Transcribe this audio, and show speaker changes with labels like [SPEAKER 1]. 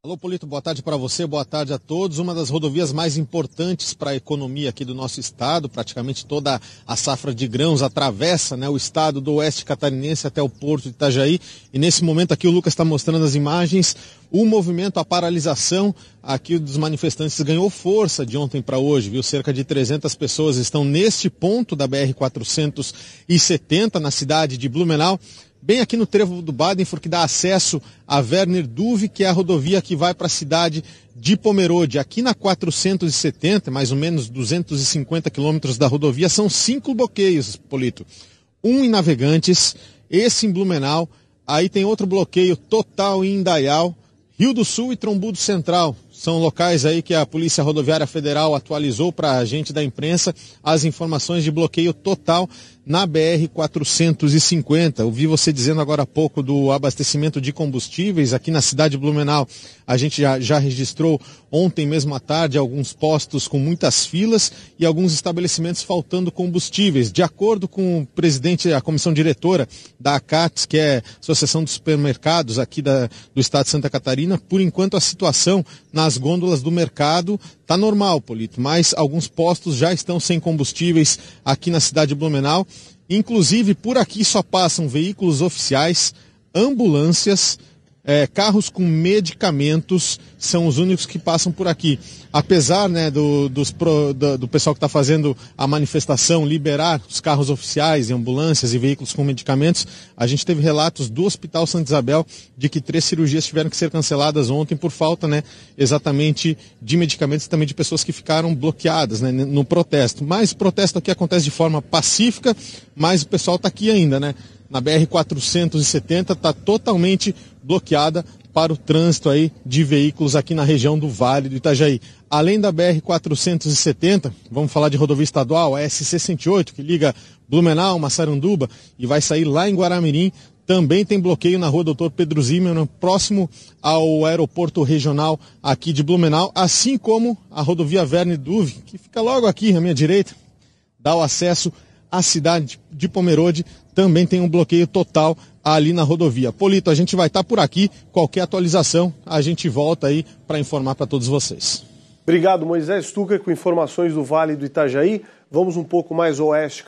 [SPEAKER 1] Alô, Polito, boa tarde para você, boa tarde a todos. Uma das rodovias mais importantes para a economia aqui do nosso estado, praticamente toda a safra de grãos atravessa né, o estado do oeste catarinense até o porto de Itajaí. E nesse momento aqui o Lucas está mostrando as imagens, o movimento, a paralisação aqui dos manifestantes ganhou força de ontem para hoje, viu? Cerca de 300 pessoas estão neste ponto da BR-470, na cidade de Blumenau, bem aqui no trevo do Badenfurt, que dá acesso a Werner Duve, que é a rodovia que vai para a cidade de Pomerode. Aqui na 470, mais ou menos 250 quilômetros da rodovia, são cinco bloqueios, Polito. Um em Navegantes, esse em Blumenau, aí tem outro bloqueio total em Indaial, Rio do Sul e Trombudo Central. São locais aí que a Polícia Rodoviária Federal atualizou para a gente da imprensa as informações de bloqueio total na BR-450. Ouvi você dizendo agora há pouco do abastecimento de combustíveis aqui na cidade de Blumenau. A gente já, já registrou ontem mesmo à tarde alguns postos com muitas filas e alguns estabelecimentos faltando combustíveis. De acordo com o presidente, a comissão diretora da ACATS, que é a Associação dos Supermercados aqui da, do Estado de Santa Catarina, por enquanto a situação na nas gôndolas do mercado está normal, Polito, mas alguns postos já estão sem combustíveis aqui na cidade de Blumenau. Inclusive, por aqui só passam veículos oficiais, ambulâncias é, carros com medicamentos são os únicos que passam por aqui. Apesar né, do, dos pro, do, do pessoal que está fazendo a manifestação liberar os carros oficiais, ambulâncias e veículos com medicamentos, a gente teve relatos do Hospital Santa Isabel de que três cirurgias tiveram que ser canceladas ontem por falta né, exatamente de medicamentos e também de pessoas que ficaram bloqueadas né, no protesto. Mas o protesto aqui acontece de forma pacífica, mas o pessoal está aqui ainda, né? na BR-470, está totalmente bloqueada para o trânsito aí de veículos aqui na região do Vale do Itajaí. Além da BR-470, vamos falar de rodovia estadual, a SC-108, que liga Blumenau, Massaranduba e vai sair lá em Guaramirim. Também tem bloqueio na rua Doutor Pedro Zimmer, próximo ao aeroporto regional aqui de Blumenau, assim como a rodovia Verne Duve, que fica logo aqui à minha direita, dá o acesso a cidade de Pomerode também tem um bloqueio total ali na rodovia. Polito, a gente vai estar tá por aqui. Qualquer atualização, a gente volta aí para informar para todos vocês. Obrigado, Moisés Tuca, com informações do Vale do Itajaí. Vamos um pouco mais oeste.